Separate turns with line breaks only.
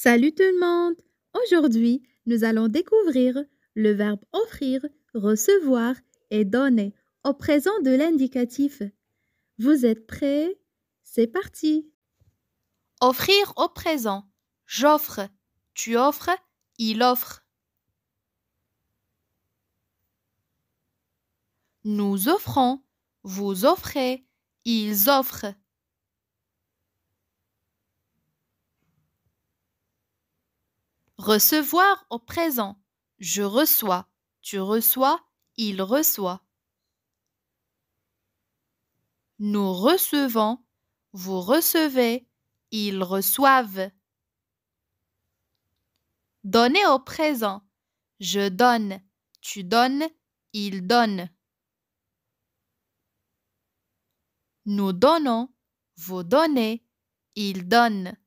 Salut tout le monde! Aujourd'hui, nous allons découvrir le verbe offrir, recevoir et donner au présent de l'indicatif. Vous êtes prêts? C'est parti! Offrir au présent. J'offre. Tu offres. Il offre. Nous offrons. Vous offrez. Ils offrent. Recevoir au présent. Je reçois. Tu reçois. Il reçoit. Nous recevons. Vous recevez. Ils reçoivent. Donner au présent. Je donne. Tu donnes. Il donne. Nous donnons. Vous donnez. ils donnent.